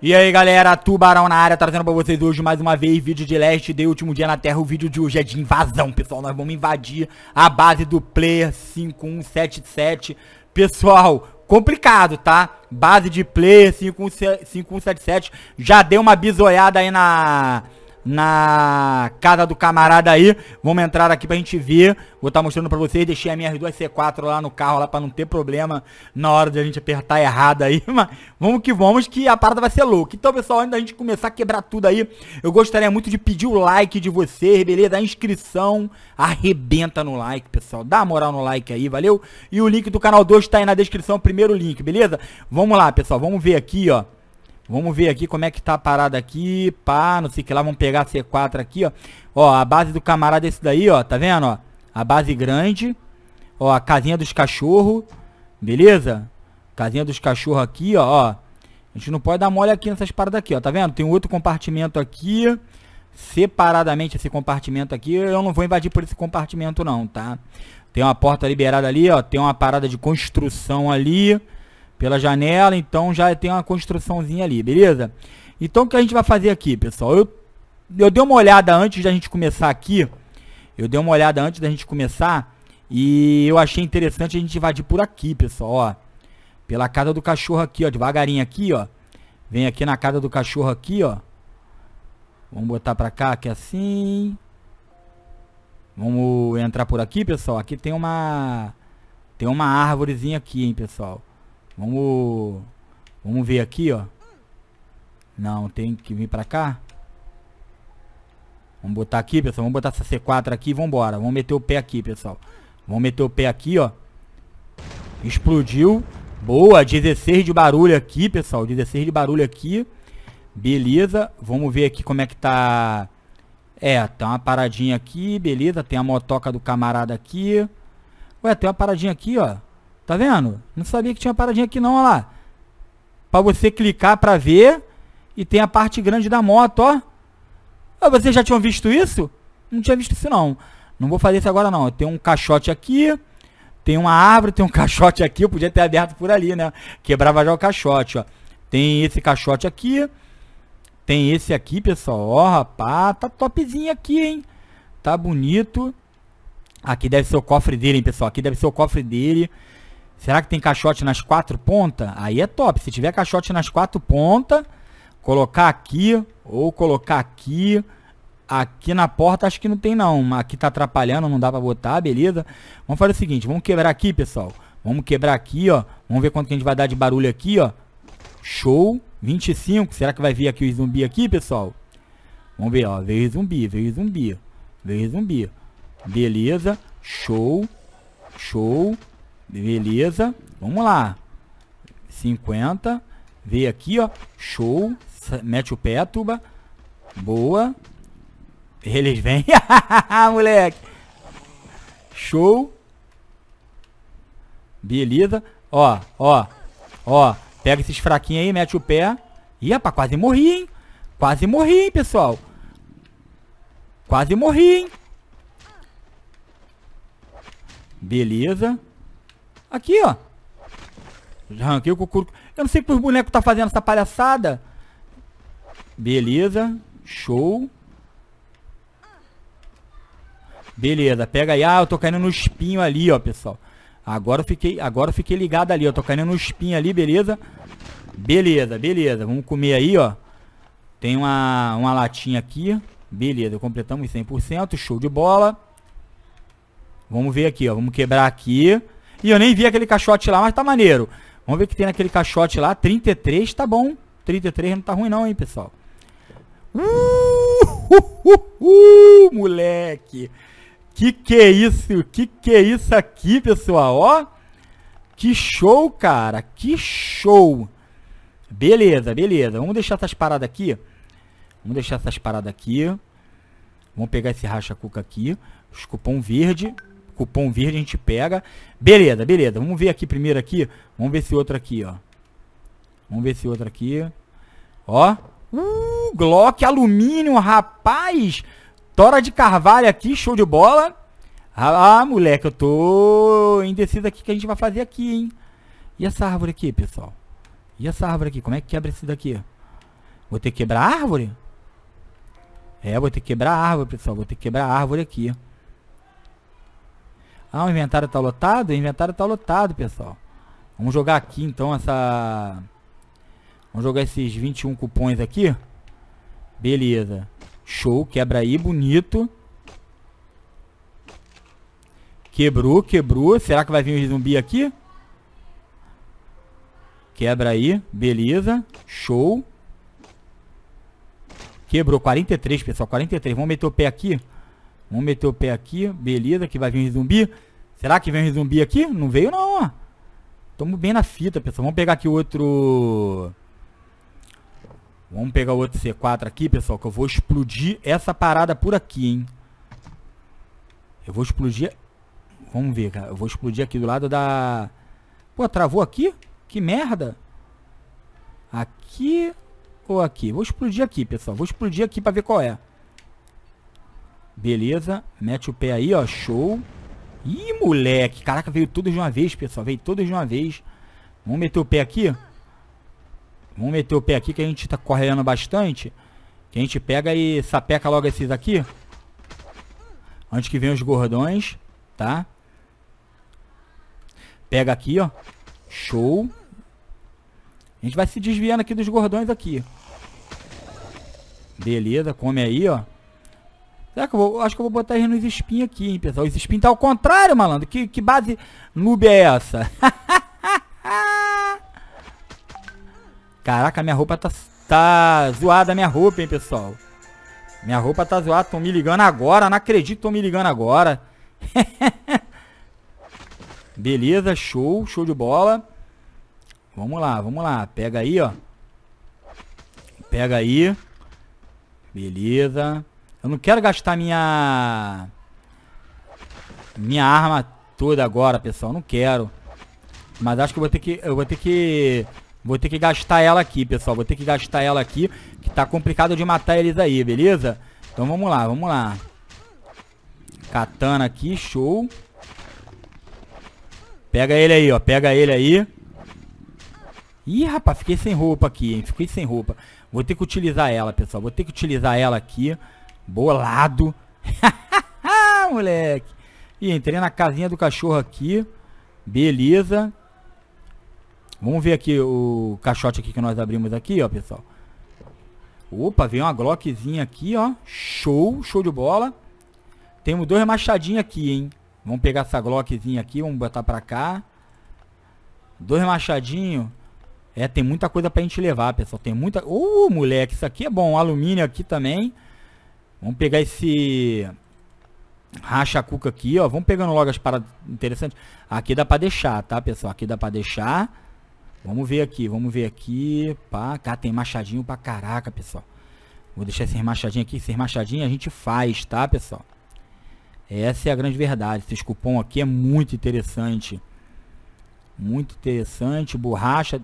E aí galera, Tubarão na área, trazendo pra vocês hoje mais uma vez vídeo de Last Day, último dia na Terra. O vídeo de hoje é de invasão, pessoal. Nós vamos invadir a base do Player 5177. Pessoal, complicado, tá? Base de Player 5177. Já deu uma bisoiada aí na na casa do camarada aí. Vamos entrar aqui pra gente ver. Vou estar tá mostrando pra vocês. Deixei a minha R2C4 lá no carro, lá pra não ter problema na hora de a gente apertar errado aí. Mas vamos que vamos, que a parada vai ser louca. Então, pessoal, antes da gente começar a quebrar tudo aí, eu gostaria muito de pedir o like de vocês, beleza? A inscrição arrebenta no like, pessoal. Dá moral no like aí, valeu? E o link do canal 2 tá aí na descrição, primeiro link, beleza? Vamos lá, pessoal. Vamos ver aqui, ó. Vamos ver aqui como é que tá a parada aqui. Pá, não sei o que lá. Vamos pegar a C4 aqui, ó. Ó, a base do camarada é esse daí, ó. Tá vendo, ó? A base grande. Ó, a casinha dos cachorros. Beleza? Casinha dos cachorros aqui, ó, ó. A gente não pode dar mole aqui nessas paradas aqui, ó. Tá vendo? Tem outro compartimento aqui. Separadamente esse compartimento aqui. Eu não vou invadir por esse compartimento não, tá? Tem uma porta liberada ali, ó. Tem uma parada de construção ali pela janela, então já tem uma construçãozinha ali, beleza? Então o que a gente vai fazer aqui, pessoal? Eu, eu dei uma olhada antes da gente começar aqui, eu dei uma olhada antes da gente começar e eu achei interessante a gente invadir por aqui, pessoal, ó. Pela casa do cachorro aqui, ó, devagarinho aqui, ó. Vem aqui na casa do cachorro aqui, ó. Vamos botar pra cá, aqui é assim. Vamos entrar por aqui, pessoal. Aqui tem uma... Tem uma árvorezinha aqui, hein, pessoal. Vamos... Vamos ver aqui, ó. Não, tem que vir pra cá. Vamos botar aqui, pessoal. Vamos botar essa C4 aqui e vambora. Vamos meter o pé aqui, pessoal. Vamos meter o pé aqui, ó. Explodiu. Boa, 16 de barulho aqui, pessoal. 16 de barulho aqui. Beleza. Vamos ver aqui como é que tá... É, tá uma paradinha aqui, beleza. Tem a motoca do camarada aqui. Ué, tem uma paradinha aqui, ó. Tá vendo? Não sabia que tinha paradinha aqui não, olha lá. Pra você clicar pra ver. E tem a parte grande da moto, ó. Ah, vocês já tinham visto isso? Não tinha visto isso não. Não vou fazer isso agora não. Tem um caixote aqui. Tem uma árvore, tem um caixote aqui. Eu podia ter aberto por ali, né? Quebrava já o caixote, ó. Tem esse caixote aqui. Tem esse aqui, pessoal. Ó, rapaz. Tá topzinho aqui, hein? Tá bonito. Aqui deve ser o cofre dele, hein, pessoal. Aqui deve ser o cofre dele. Será que tem caixote nas quatro pontas? Aí é top. Se tiver caixote nas quatro pontas, colocar aqui ou colocar aqui. Aqui na porta acho que não tem não. Aqui tá atrapalhando, não dá pra botar, beleza. Vamos fazer o seguinte, vamos quebrar aqui, pessoal. Vamos quebrar aqui, ó. Vamos ver quanto que a gente vai dar de barulho aqui, ó. Show. 25. Será que vai vir aqui o zumbi aqui, pessoal? Vamos ver, ó. Veio zumbi, veio zumbi. Veio zumbi. Beleza. Show. Show. Beleza. Vamos lá. 50. vem aqui, ó. Show. Mete o pé, tuba. Boa. Eles vêm. moleque. Show. Beleza. Ó, ó. Ó. Pega esses fraquinhos aí, mete o pé. Ih, rapaz, quase morri, hein? Quase morri, hein, pessoal. Quase morri, hein? Beleza. Aqui, ó. Já arranquei o cucuruco. Eu não sei que o boneco tá fazendo essa palhaçada. Beleza. Show. Beleza, pega aí. Ah, eu tô caindo no espinho ali, ó, pessoal. Agora eu fiquei, agora eu fiquei ligado ali, ó. Tô caindo no espinho ali, beleza? Beleza, beleza. Vamos comer aí, ó. Tem uma, uma latinha aqui. Beleza, completamos 100%. Show de bola. Vamos ver aqui, ó. Vamos quebrar aqui. E eu nem vi aquele caixote lá, mas tá maneiro. Vamos ver o que tem naquele caixote lá. 33, tá bom. 33 não tá ruim não, hein, pessoal. Uh, uh, uh, uh moleque. Que que é isso? Que que é isso aqui, pessoal? Ó. Que show, cara. Que show. Beleza, beleza. Vamos deixar essas paradas aqui. Vamos deixar essas paradas aqui. Vamos pegar esse racha-cuca aqui. Os cupom verde cupom verde a gente pega. Beleza, beleza. Vamos ver aqui primeiro aqui. Vamos ver esse outro aqui, ó. Vamos ver esse outro aqui. Ó. Uh, Glock alumínio, rapaz. Tora de Carvalho aqui, show de bola. Ah, moleque, eu tô indeciso aqui que a gente vai fazer aqui, hein. E essa árvore aqui, pessoal? E essa árvore aqui? Como é que quebra isso daqui? Vou ter que quebrar a árvore? É, vou ter que quebrar a árvore, pessoal. Vou ter que quebrar a árvore aqui. Ah, o inventário tá lotado? O inventário tá lotado, pessoal. Vamos jogar aqui, então, essa... Vamos jogar esses 21 cupons aqui. Beleza. Show, quebra aí, bonito. Quebrou, quebrou. Será que vai vir o zumbi aqui? Quebra aí, beleza. Show. Quebrou, 43, pessoal, 43. Vamos meter o pé aqui. Vamos meter o pé aqui. Beleza, que vai vir um zumbi. Será que vem um zumbi aqui? Não veio não, ó. Tamo bem na fita, pessoal. Vamos pegar aqui outro... Vamos pegar outro C4 aqui, pessoal, que eu vou explodir essa parada por aqui, hein. Eu vou explodir... Vamos ver, cara. Eu vou explodir aqui do lado da... Pô, travou aqui? Que merda. Aqui ou aqui? Vou explodir aqui, pessoal. Vou explodir aqui pra ver qual é. Beleza. Mete o pé aí, ó. Show. Ih, moleque. Caraca, veio tudo de uma vez, pessoal. Veio tudo de uma vez. Vamos meter o pé aqui. Vamos meter o pé aqui que a gente tá correndo bastante. Que a gente pega e sapeca logo esses aqui. Antes que venham os gordões, tá? Pega aqui, ó. Show. A gente vai se desviando aqui dos gordões aqui. Beleza, come aí, ó. Será que eu vou, acho que eu vou botar ele nos espinhos aqui, hein, pessoal. Os espinhos tá ao contrário, malandro. Que, que base noob é essa? Caraca, minha roupa tá, tá zoada, minha roupa, hein, pessoal. Minha roupa tá zoada. estão me ligando agora. Não acredito, estão me ligando agora. Beleza, show. Show de bola. Vamos lá, vamos lá. Pega aí, ó. Pega aí. Beleza. Eu não quero gastar minha... Minha arma toda agora, pessoal. Não quero. Mas acho que eu vou ter que... Eu vou ter que... Vou ter que gastar ela aqui, pessoal. Vou ter que gastar ela aqui. Que tá complicado de matar eles aí, beleza? Então vamos lá, vamos lá. Katana aqui, show. Pega ele aí, ó. Pega ele aí. Ih, rapaz, fiquei sem roupa aqui, hein. Fiquei sem roupa. Vou ter que utilizar ela, pessoal. Vou ter que utilizar ela aqui. Bolado. Moleque. E entrei na casinha do cachorro aqui. Beleza. Vamos ver aqui o caixote aqui que nós abrimos aqui, ó, pessoal. Opa, veio uma Glockzinha aqui, ó. Show, show de bola. Temos dois machadinhos aqui, hein. Vamos pegar essa Glockzinha aqui, vamos botar pra cá. Dois machadinhos. É, tem muita coisa pra gente levar, pessoal. Tem muita... uh, moleque, isso aqui é bom. Alumínio aqui também. Vamos pegar esse racha cuca aqui, ó. Vamos pegando logo as paradas interessantes. Aqui dá pra deixar, tá, pessoal? Aqui dá pra deixar. Vamos ver aqui, vamos ver aqui. Pá, cá tem machadinho pra caraca, pessoal. Vou deixar esses machadinhos aqui. Esses machadinhos a gente faz, tá, pessoal? Essa é a grande verdade. Esse cupom aqui é muito interessante. Muito interessante. Borracha.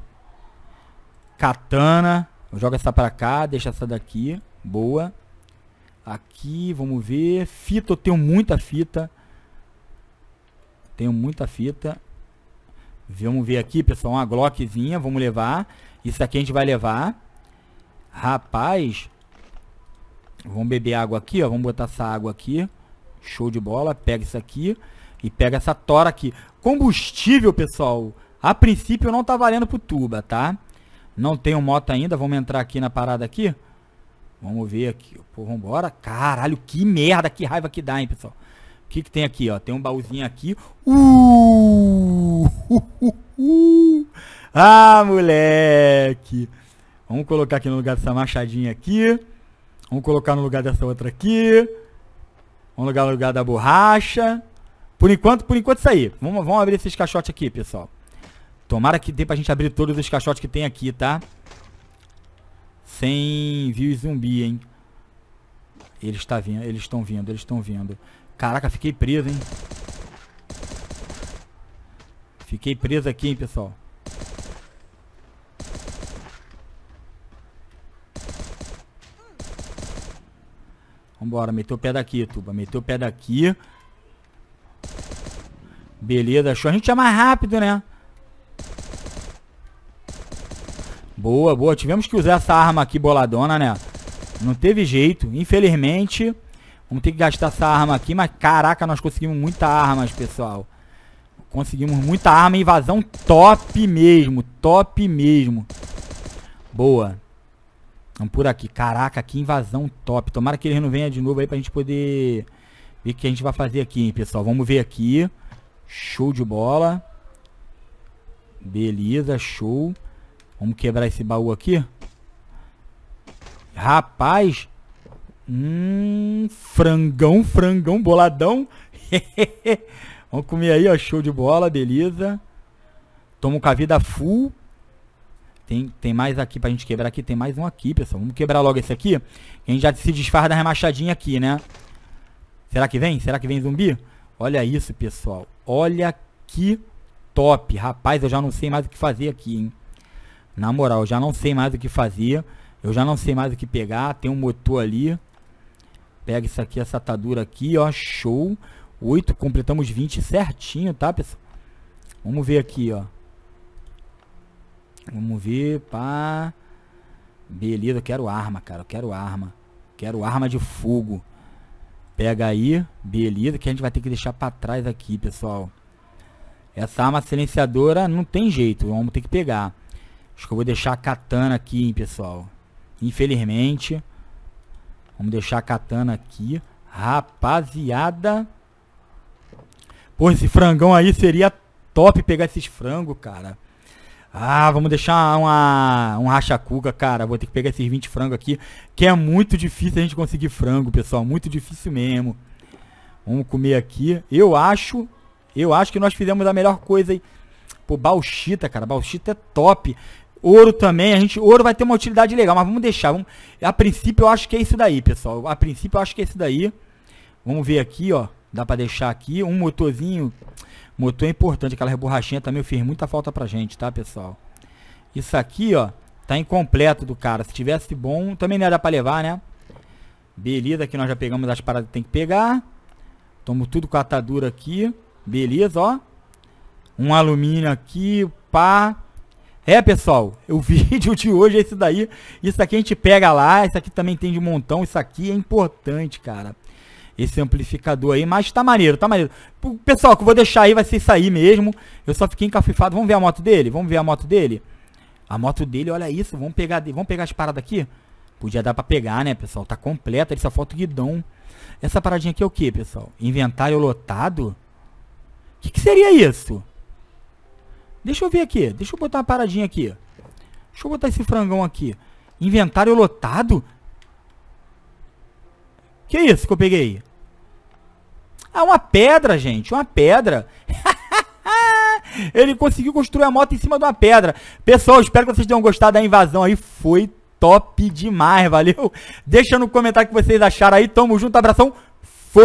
Katana. Joga essa pra cá, deixa essa daqui. Boa. Aqui, vamos ver. Fita, eu tenho muita fita. Tenho muita fita. Vamos ver aqui, pessoal, uma Glockzinha, vamos levar. Isso aqui a gente vai levar. Rapaz, vamos beber água aqui, ó. Vamos botar essa água aqui. Show de bola. Pega isso aqui e pega essa tora aqui. Combustível, pessoal, a princípio não tá valendo pro tuba, tá? Não tenho moto ainda, vamos entrar aqui na parada aqui. Vamos ver aqui. Pô, vambora. Caralho, que merda, que raiva que dá, hein, pessoal. O que que tem aqui, ó? Tem um baúzinho aqui. Uh! uh, uh, uh. Ah, moleque. Vamos colocar aqui no lugar dessa machadinha aqui. Vamos colocar no lugar dessa outra aqui. Vamos colocar no lugar da borracha. Por enquanto, por enquanto é isso aí. Vamos, vamos abrir esses caixotes aqui, pessoal. Tomara que dê pra gente abrir todos os caixotes que tem aqui, Tá? 100 views zumbi, hein? Eles tá vindo, eles estão vindo, eles estão vindo. Caraca, fiquei preso, hein? Fiquei preso aqui, hein, pessoal. Vambora, meteu o pé daqui, Tuba. Meteu o pé daqui. Beleza, show. A gente é mais rápido, né? Boa, boa. Tivemos que usar essa arma aqui boladona, né? Não teve jeito. Infelizmente, vamos ter que gastar essa arma aqui. Mas, caraca, nós conseguimos muita armas, pessoal. Conseguimos muita arma. Invasão top mesmo. Top mesmo. Boa. Vamos por aqui. Caraca, que invasão top. Tomara que eles não venham de novo aí pra gente poder ver o que a gente vai fazer aqui, hein, pessoal. Vamos ver aqui. Show de bola. Beleza, show. Vamos quebrar esse baú aqui. Rapaz. Hum, frangão, frangão, boladão. Vamos comer aí, ó. Show de bola, beleza. Tamo com a vida full. Tem, tem mais aqui pra gente quebrar aqui. Tem mais um aqui, pessoal. Vamos quebrar logo esse aqui. A gente já se disfarra da remachadinha aqui, né? Será que vem? Será que vem zumbi? Olha isso, pessoal. Olha que top. Rapaz, eu já não sei mais o que fazer aqui, hein? Na moral, já não sei mais o que fazia. Eu já não sei mais o que pegar. Tem um motor ali. Pega isso aqui, essa atadura aqui, ó. Show. 8, completamos 20 certinho, tá, pessoal? Vamos ver aqui, ó. Vamos ver, pá. Beleza, eu quero arma, cara. Eu quero arma. Quero arma de fogo. Pega aí. Beleza, que a gente vai ter que deixar pra trás aqui, pessoal. Essa arma silenciadora não tem jeito. Vamos ter que pegar. Acho que eu vou deixar a katana aqui, hein, pessoal. Infelizmente. Vamos deixar a katana aqui. Rapaziada. Pô, esse frangão aí seria top pegar esses frangos, cara. Ah, vamos deixar uma, um racha-cuca, cara. Vou ter que pegar esses 20 frangos aqui. Que é muito difícil a gente conseguir frango, pessoal. Muito difícil mesmo. Vamos comer aqui. Eu acho... Eu acho que nós fizemos a melhor coisa aí. Pô, bauxita, cara. Bauxita é top. Ouro também, a gente, ouro vai ter uma utilidade legal, mas vamos deixar. Vamos, a princípio eu acho que é isso daí, pessoal. A princípio eu acho que é isso daí. Vamos ver aqui, ó. Dá pra deixar aqui. Um motorzinho. Motor é importante. Aquela borrachinha também fez muita falta pra gente, tá, pessoal? Isso aqui, ó. Tá incompleto do cara. Se tivesse bom, também não ia dar pra levar, né? Beleza, aqui nós já pegamos as paradas que tem que pegar. Tomo tudo com a atadura aqui. Beleza, ó. Um alumínio aqui, pá. É, pessoal, o vídeo de hoje é esse daí. Isso aqui a gente pega lá, isso aqui também tem de montão, isso aqui é importante, cara. Esse amplificador aí, mas tá maneiro, tá maneiro. Pessoal, que eu vou deixar aí vai ser isso aí mesmo. Eu só fiquei encafifado. Vamos ver a moto dele? Vamos ver a moto dele? A moto dele, olha isso, vamos pegar, vamos pegar as paradas aqui? Podia dar pra pegar, né, pessoal? Tá completa, ele só falta o guidão. Essa paradinha aqui é o que, pessoal? Inventário lotado? O que, que seria isso? Deixa eu ver aqui. Deixa eu botar uma paradinha aqui. Deixa eu botar esse frangão aqui. Inventário lotado? Que isso que eu peguei? Ah, uma pedra, gente. Uma pedra. Ele conseguiu construir a moto em cima de uma pedra. Pessoal, espero que vocês tenham gostado da invasão aí. Foi top demais, valeu? Deixa no comentário o que vocês acharam aí. Tamo junto, abração. Fui!